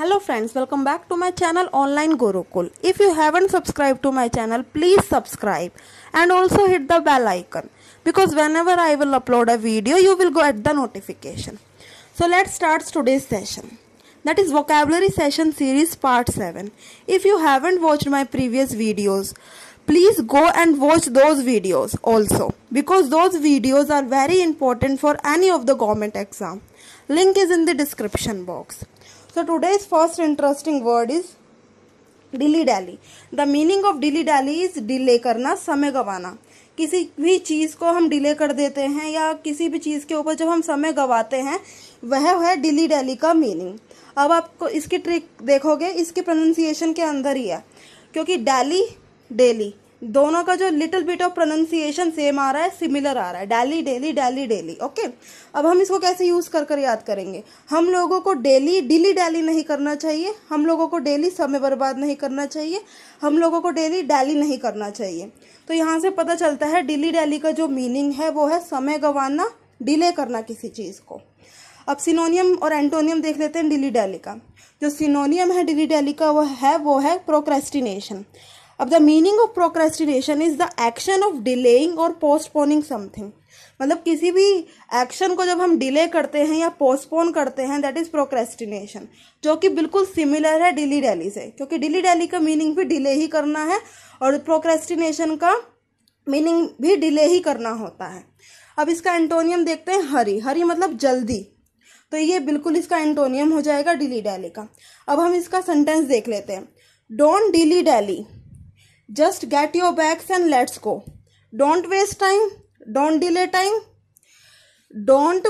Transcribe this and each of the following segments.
Hello friends, welcome back to my channel Online Gurukul. If you haven't subscribed to my channel, please subscribe and also hit the bell icon because whenever I will upload a video, you will get the notification. So let's start today's session. That is Vocabulary Session Series Part 7. If you haven't watched my previous videos, please go and watch those videos also because those videos are very important for any of the government exam. Link is in the description box. So today's first interesting word is dilly dally. The meaning of dilly dally is delay करना समय गंवाना किसी भी चीज़ को हम delay कर देते हैं या किसी भी चीज़ के ऊपर जब हम समय गंवाते हैं वह है डिली डैली का मीनिंग अब आपको इसकी ट्रिक देखोगे इसके प्रोनाउंसिएशन के अंदर ही है क्योंकि डैली डेली दोनों का जो little bit of pronunciation same आ रहा है सिमिलर आ रहा है daily daily daily daily okay अब हम इसको कैसे यूज़ कर कर याद करेंगे हम लोगों को डेली डिली डेली नहीं करना चाहिए हम लोगों को डेली समय बर्बाद नहीं करना चाहिए हम लोगों को डेली डेली नहीं करना चाहिए तो यहाँ से पता चलता है डिली डेली का जो मीनिंग है वो है समय गंवाना डिले करना किसी चीज़ को अब सिनोनियम और एंटोनियम देख लेते हैं डिली डेली का जो सिनोनियम है डिली डेली का वो है वो है प्रोक्रेस्टिनेशन अब the meaning of procrastination is the action of delaying और पोस्टपोनिंग समथिंग मतलब किसी भी एक्शन को जब हम डिले करते हैं या पोस्टपोन करते हैं दैट इज़ प्रोक्रेस्टिनेशन जो कि बिल्कुल सिमिलर है डिली डैली से क्योंकि डिली डैली का मीनिंग भी डिले ही करना है और प्रोक्रेस्टिनेशन का मीनिंग भी डिले ही करना होता है अब इसका एंटोनियम देखते हैं हरी हरी मतलब जल्दी तो ये बिल्कुल इसका एंटोनियम हो जाएगा डिली डैली का अब हम इसका सेंटेंस देख लेते हैं don't dilly dally just get your bags and let's go don't waste time don't delay time don't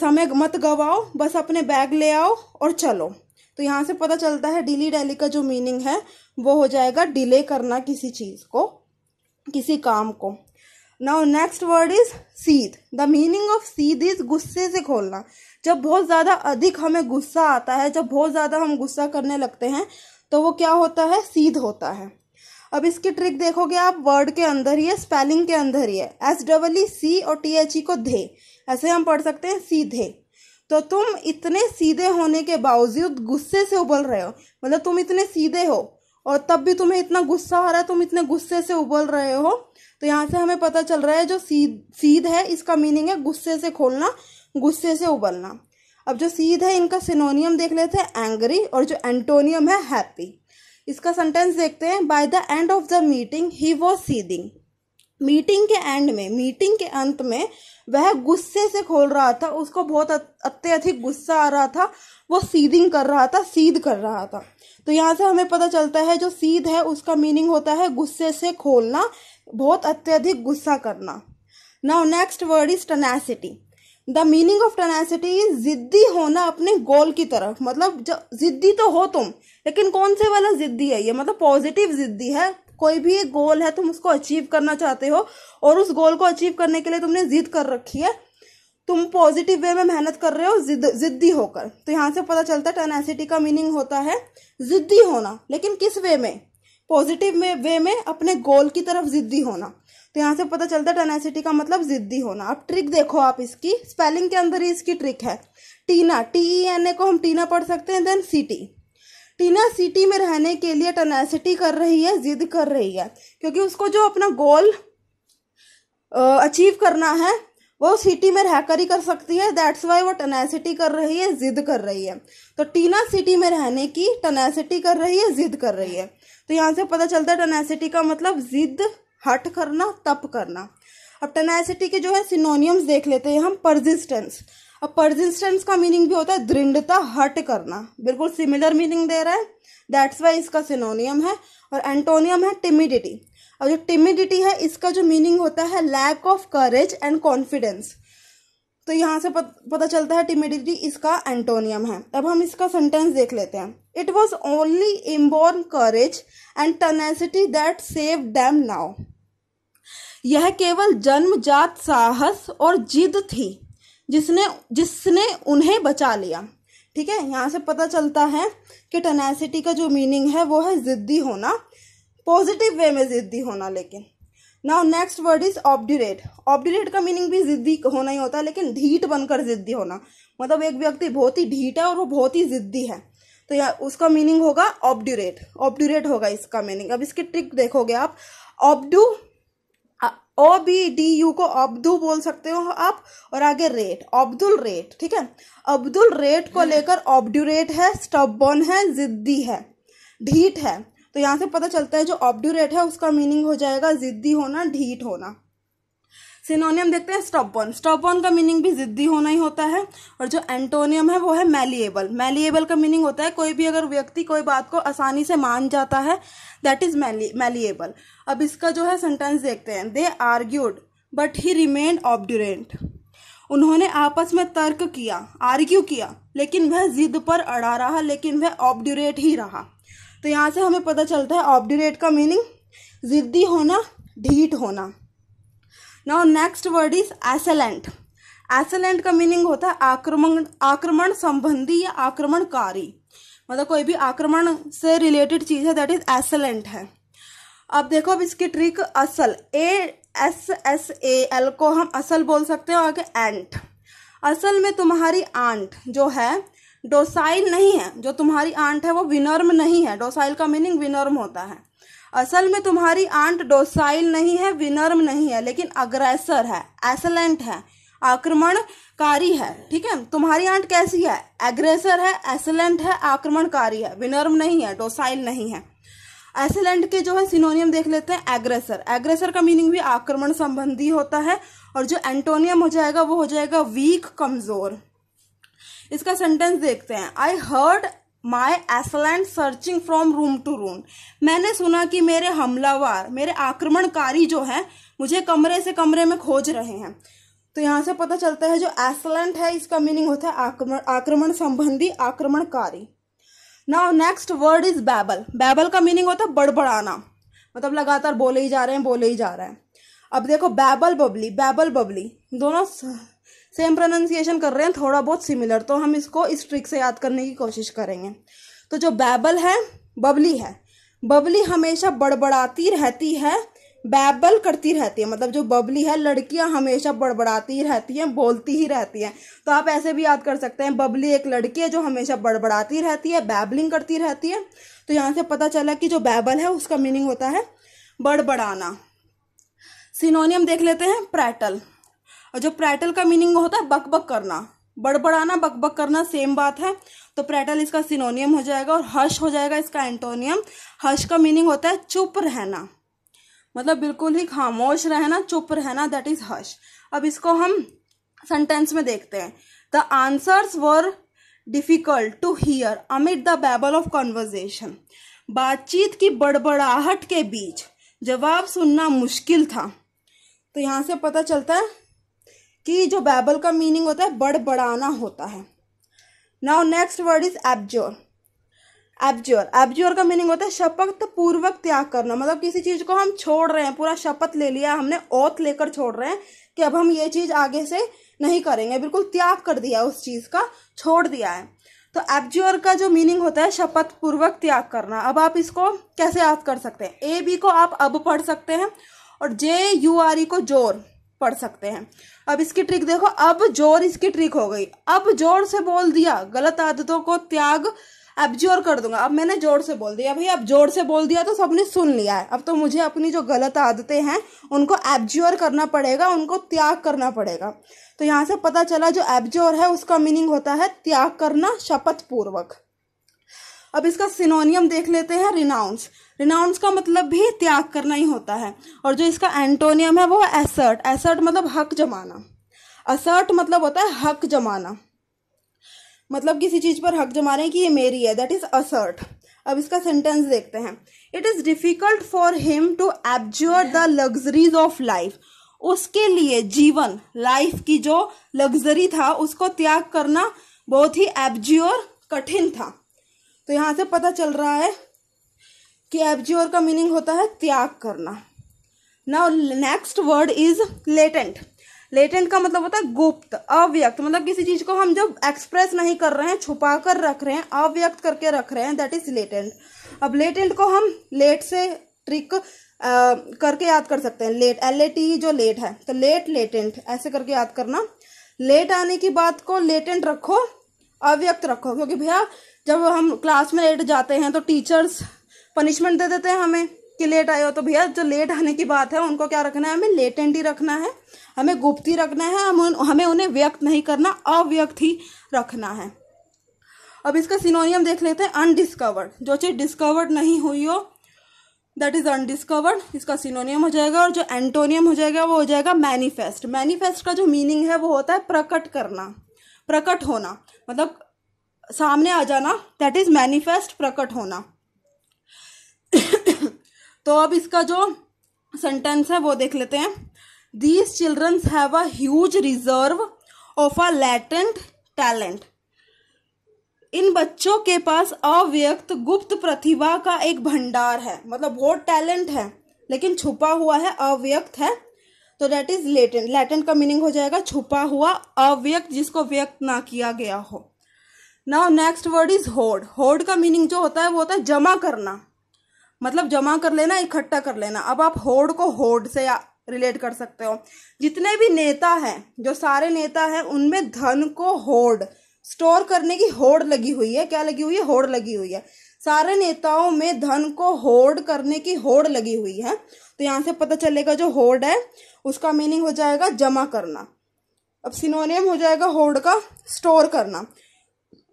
समय मत गवाओ बस अपने बैग ले आओ और चलो तो यहाँ से पता चलता है डिली डैली का जो मीनिंग है वो हो जाएगा डिले करना किसी चीज़ को किसी काम को now next word is seethe the meaning of seethe is गुस्से से खोलना जब बहुत ज़्यादा अधिक हमें गुस्सा आता है जब बहुत ज़्यादा हम गुस्सा करने लगते हैं तो वो क्या होता है सीध होता है अब इसकी ट्रिक देखोगे आप वर्ड के अंदर ही है स्पेलिंग के अंदर ही है एस डबल ई सी और टी एच ई को धे ऐसे हम पढ़ सकते हैं सीधे तो तुम इतने सीधे होने के बावजूद गुस्से से उबल रहे हो मतलब तुम इतने सीधे हो और तब भी तुम्हें इतना गुस्सा आ रहा है तुम इतने गुस्से से उबल रहे हो तो यहाँ से हमें पता चल रहा है जो सीध सीध है इसका मीनिंग है गुस्से से खोलना गुस्से से उबलना अब जो सीध है इनका सिनोनियम देख लेते हैं एंग्री और जो एंटोनियम है हैप्पी इसका सेंटेंस देखते हैं by the end of the meeting he was seething meeting के एंड में मीटिंग के अंत में वह गुस्से से खोल रहा था उसको बहुत अत्यधिक गुस्सा आ रहा था वो सीदिंग कर रहा था सीध कर रहा था तो यहाँ से हमें पता चलता है जो सीध है उसका मीनिंग होता है गुस्से से खोलना बहुत अत्यधिक गुस्सा करना now next word is tenacity the meaning of tenacity is जिद्दी होना अपने गोल की तरफ मतलब जब जिद्दी तो हो तुम लेकिन कौन से वाला जिद्दी है ये मतलब पॉजिटिव जिद्दी है कोई भी एक गोल है तुम उसको अचीव करना चाहते हो और उस गोल को अचीव करने के लिए तुमने जिद कर रखी है तुम पॉजिटिव वे में मेहनत कर रहे हो जिद जिद्दी होकर तो यहाँ से पता चलता है टेनासिटी का मीनिंग होता है जिद्दी होना लेकिन किस वे में पॉजिटिव में वे में अपने गोल की तरफ जिद्दी होना तो यहाँ से पता चलता है टेनासिटी का मतलब जिद्दी होना अब ट्रिक देखो आप इसकी स्पेलिंग के अंदर ही इसकी ट्रिक है टीना टी ई एन ए को हम टीना पढ़ सकते हैं then C T Tina city में रहने के लिए टनासिटी कर रही है जिद कर रही है क्योंकि उसको जो अपना गोल अचीव करना है वो सिटी में रहकर ही कर सकती है दैट्स वाई वो टनासिटी कर रही है जिद कर रही है तो टीना सिटी में रहने की टनासिटी कर रही है जिद कर रही है तो यहाँ से पता चलता है टनासिटी का मतलब जिद हट करना तप करना अब टनासिटी के जो है सिनोनियम्स देख लेते हैं हम परजिस्टेंस अब परजिस्टेंस का मीनिंग भी होता है दृढ़ता हट करना बिल्कुल सिमिलर मीनिंग दे रहा है दैट्स वाई इसका सिनोनियम है और एंटोनियम है टिमिडिटी और जो टिमिडिटी है इसका जो मीनिंग होता है lack of courage and confidence तो यहाँ से पत, पता चलता है टिमिडिटी इसका एंटोनियम है अब हम इसका सेंटेंस देख लेते हैं it was only inborn courage and tenacity that save them now यह केवल जन्मजात साहस और जिद थी जिसने जिसने उन्हें बचा लिया ठीक है यहाँ से पता चलता है कि टनासिटी का जो मीनिंग है वो है ज़िद्दी होना पॉजिटिव वे में ज़िद्दी होना लेकिन now next word is obdurate obdurate का मीनिंग भी ज़िद्दी होना ही होता है लेकिन ढीठ बनकर ज़िद्दी होना मतलब एक व्यक्ति बहुत ही ढीठ है और वो बहुत ही ज़िद्दी है तो या उसका मीनिंग होगा ऑब्ड्यूरेट ऑब्ड्यूरेट होगा इसका मीनिंग अब इसकी ट्रिक देखोगे आप obdu O B D U को अब्दू बोल सकते हो आप और आगे रेट अब्दुल रेट ठीक है अब्दुल रेट को लेकर ऑब्ड्यूरेट है स्टबन है जिद्दी है ढीठ है तो यहाँ से पता चलता है जो ऑब्ड्यूरेट है उसका मीनिंग हो जाएगा जिद्दी होना ढीठ होना सिनोनियम देखते हैं स्टॉप ऑन स्टॉप का मीनिंग भी जिद्दी होना ही होता है और जो एंटोनियम है वो है मैलिएबल मैलिएबल का मीनिंग होता है कोई भी अगर व्यक्ति कोई बात को आसानी से मान जाता है दैट इज मैलिएबल अब इसका जो है सेंटेंस देखते हैं they argued but he remained obdurate उन्होंने आपस में तर्क किया आर्ग्यू किया लेकिन वह जिद पर अड़ा रहा लेकिन वह ऑबड्यूरेट ही रहा तो यहाँ से हमें पता चलता है ऑबड्यूरेट का मीनिंग जिद्दी होना ढीठ होना now next word is assailant assailant का मीनिंग होता है आक्रमण आक्रमण संबंधी या आक्रमणकारी मतलब कोई भी आक्रमण से रिलेटेड चीज़ है दैट इज एसेलेंट है अब देखो अब इसकी ट्रिक असल A S S A L को हम असल बोल सकते और आगे एंट असल में तुम्हारी आंट जो है डोसाइल नहीं है जो तुम्हारी आंट है वो विनर्म नहीं है डोसाइल का मीनिंग विनर्म होता है असल में तुम्हारी आंट डोसाइल नहीं है विनर्म नहीं है लेकिन अग्रेसर है एसलेंट है आक्रमणकारी है ठीक है तुम्हारी आंट कैसी है एग्रेसर है एसलेंट है आक्रमणकारी है विनर्म नहीं है डोसाइल नहीं है एसलेंट के जो है सिनोनियम देख लेते हैं एग्रेसर एग्रेसर का मीनिंग भी आक्रमण संबंधी होता है और जो एंटोनियम हो जाएगा वो हो जाएगा वीक कमजोर इसका सेंटेंस देखते हैं आई हर्ड माई एसलैंड searching from room to room मैंने सुना कि मेरे हमलावार मेरे आक्रमणकारी जो हैं मुझे कमरे से कमरे में खोज रहे हैं तो यहाँ से पता चलता है जो एसलैंड है इसका मीनिंग होता है आक्रमण आक्रमण संबंधी आक्रमणकारी now next word is babble babble का मीनिंग होता है बड़बड़ाना मतलब लगातार बोले ही जा रहे हैं बोले ही जा रहे हैं अब देखो बैबल बबली बैबल बबली दोनों सेम प्रोनाउंसिएशन कर रहे हैं थोड़ा बहुत सिमिलर तो हम इसको इस ट्रिक से याद करने की कोशिश करेंगे तो जो बैबल है बबली है बबली हमेशा बड़बड़ाती रहती है बैबल करती रहती है मतलब जो बबली है लड़कियां हमेशा बड़बड़ाती रहती हैं बोलती ही रहती हैं तो आप ऐसे भी याद कर सकते हैं बबली एक लड़की है जो हमेशा बड़बड़ाती रहती है बैबलिंग करती रहती है तो यहाँ से पता चला कि जो बैबल है उसका मीनिंग होता है बड़बड़ाना सिनोनियम देख लेते हैं प्रैटल और जो प्रैटल का मीनिंग होता है बकबक करना बड़बड़ाना बकबक करना सेम बात है तो प्रैटल इसका सिनोनियम हो जाएगा और हर्ष हो जाएगा इसका एंटोनियम हर्ष का मीनिंग होता है चुप रहना मतलब बिल्कुल ही खामोश रहना चुप रहना दैट इज हर्ष अब इसको हम सेंटेंस में देखते हैं the answers were difficult to hear amid the babble of conversation बातचीत की बड़बड़ाहट के बीच जवाब सुनना मुश्किल था तो यहाँ से पता चलता है कि जो बैबल का मीनिंग होता है बड़बड़ाना होता है now next word is abjure abjure abjure का मीनिंग होता है शपथ पूर्वक त्याग करना मतलब किसी चीज को हम छोड़ रहे हैं पूरा शपथ ले लिया हमने ओत लेकर छोड़ रहे हैं कि अब हम ये चीज आगे से नहीं करेंगे बिल्कुल त्याग कर दिया उस चीज का छोड़ दिया है तो एब्ज्योर का जो मीनिंग होता है शपथ पूर्वक त्याग करना अब आप इसको कैसे याद कर सकते हैं ए बी को आप अब पढ़ सकते हैं और जे यू आर ई को जोर पढ़ सकते हैं अब इसकी ट्रिक देखो अब जोर इसकी ट्रिक हो गई अब जोर से बोल दिया गलत आदतों को त्याग एब्जोर कर दूंगा अब मैंने जोर से बोल दिया भाई अब जोर से बोल दिया तो सबने सुन लिया है अब तो मुझे अपनी जो गलत आदतें हैं उनको एब्जोर करना पड़ेगा उनको त्याग करना पड़ेगा तो यहाँ से पता चला जो एब्जोर है उसका मीनिंग होता है त्याग करना शपथ पूर्वक अब इसका सिनोनियम देख लेते हैं रिनाउंस रिनाउंस का मतलब भी त्याग करना ही होता है और जो इसका एंटोनियम है वो है एसर्ट एसर्ट मतलब हक जमाना असर्ट मतलब होता है हक जमाना मतलब किसी चीज़ पर हक जमा रहे हैं कि ये मेरी है दैट इज़ असर्ट अब इसका सेंटेंस देखते हैं it is difficult for him to abjure the luxuries of life उसके लिए जीवन लाइफ की जो लग्जरी था उसको त्याग करना बहुत ही एब्ज्योर कठिन था तो यहाँ से पता चल रहा है कि एबज्योर का मीनिंग होता है त्याग करना now next word is latent latent का मतलब होता है गुप्त अव्यक्त मतलब किसी चीज को हम जब एक्सप्रेस नहीं कर रहे हैं छुपा कर रख रहे हैं अव्यक्त करके रख रहे हैं दैट इज लेटेंट अब लेटेंट को हम लेट से ट्रिक करके याद कर सकते हैं लेट एल ए टी जो लेट है तो लेट लेटेंट ऐसे करके याद करना लेट आने की बात को लेटेंट रखो अव्यक्त रखो क्योंकि भैया जब हम क्लास में लेट जाते हैं तो टीचर्स पनिशमेंट दे देते हैं हमें कि लेट आए हो तो भैया जो लेट आने की बात है उनको क्या रखना है हमें लेटेंट ही रखना है हमें गुप्त ही रखना है हम हमें उन्हें व्यक्त नहीं करना अव्यक्त ही रखना है अब इसका सिनोनियम देख लेते हैं अनडिस्कवर्ड जो चीज़ डिस्कवर्ड नहीं हुई हो दैट इज़ अनडिस्कवर्ड इसका सिनोनियम हो जाएगा और जो एंटोनियम हो जाएगा वो हो जाएगा मैनिफेस्ट मैनिफेस्ट का जो मीनिंग है वो होता है प्रकट करना प्रकट होना मतलब सामने आ जाना दैट इज मैनिफेस्ट प्रकट होना तो अब इसका जो सेंटेंस है वो देख लेते हैं these childrens have a huge reserve of a latent talent इन बच्चों के पास अव्यक्त गुप्त प्रतिभा का एक भंडार है मतलब वो टैलेंट है लेकिन छुपा हुआ है अव्यक्त है तो दैट इज लेटेंट लेटेंट का मीनिंग हो जाएगा छुपा हुआ अव्यक्त जिसको व्यक्त ना किया गया हो नाउ नेक्स्ट वर्ड इज होड होड का मीनिंग जो होता है वो होता है जमा करना मतलब जमा कर लेना इकट्ठा कर लेना अब आप होड को होड से रिलेट कर सकते हो जितने भी नेता हैं जो सारे नेता हैं उनमें धन को होड स्टोर करने की होड़ लगी हुई है क्या लगी हुई है होड़ लगी हुई है सारे नेताओं में धन को होड़ करने की होड़ लगी हुई है तो यहाँ से पता चलेगा जो होड़ है उसका मीनिंग हो जाएगा जमा करना अब सिनोनियम हो जाएगा होड़ का स्टोर करना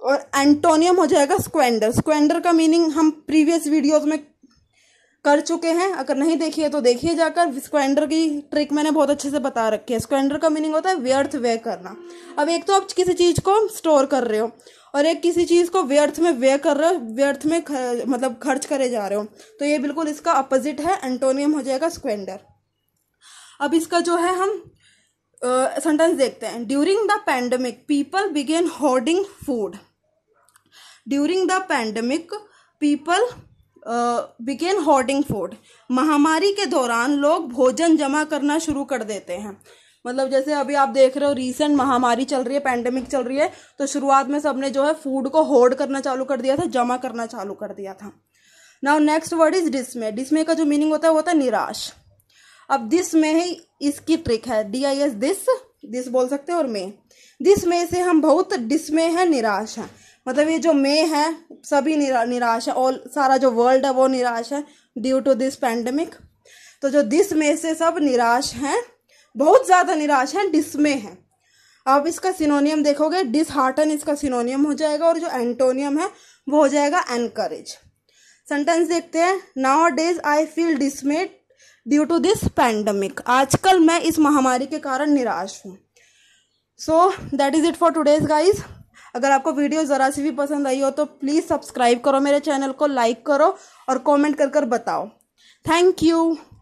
और एंटोनियम हो जाएगा स्क्वेंडर स्क्वेंडर का मीनिंग हम प्रीवियस वीडियोस में कर चुके हैं अगर नहीं देखिए तो देखिए जाकर स्क्वेंडर की ट्रिक मैंने बहुत अच्छे से बता रखी है स्क्वेंडर का मीनिंग होता है व्यर्थ व्यय करना अब एक तो आप किसी चीज़ को स्टोर कर रहे हो और एक किसी चीज़ को व्यर्थ में व्यय कर रहे हो व्यर्थ में खर, मतलब खर्च करे जा रहे हो तो ये बिल्कुल इसका अपोजिट है एंटोनियम हो जाएगा स्क्वेंडर अब इसका जो है हम सेंटेंस uh, देखते हैं during the pandemic people began hoarding food during the pandemic people began hoarding food महामारी के दौरान लोग भोजन जमा करना शुरू कर देते हैं मतलब जैसे अभी आप देख रहे हो रीसेंट महामारी चल रही है पैंडेमिक चल रही है तो शुरुआत में सबने जो है फूड को होर्ड करना चालू कर दिया था जमा करना चालू कर दिया था now next word is dismay dismay का जो मीनिंग होता है वो होता है निराश अब दिस में ही इसकी ट्रिक है D I S this this बोल सकते हैं और मे दिस में से हम बहुत डिसमे हैं निराश हैं मतलब ये जो मे है सभी निरा निराश है ऑल सारा जो वर्ल्ड है वो निराश है ड्यू टू दिस पैंडमिक तो जो दिस मे से सब निराश हैं बहुत ज़्यादा निराश हैं डिसमे हैं आप इसका सिनोनियम देखोगे डिसहार्टन इसका सिनोनियम हो जाएगा और जो एंटोनियम है वो हो जाएगा एनकरेज सेंटेंस देखते हैं nowadays I feel dismayed due to this pandemic आजकल मैं इस महामारी के कारण निराश हूँ so that is it for today's guys अगर आपको वीडियो ज़रा सी भी पसंद आई हो तो प्लीज़ सब्सक्राइब करो मेरे चैनल को लाइक करो और कॉमेंट कर कर बताओ थैंक यू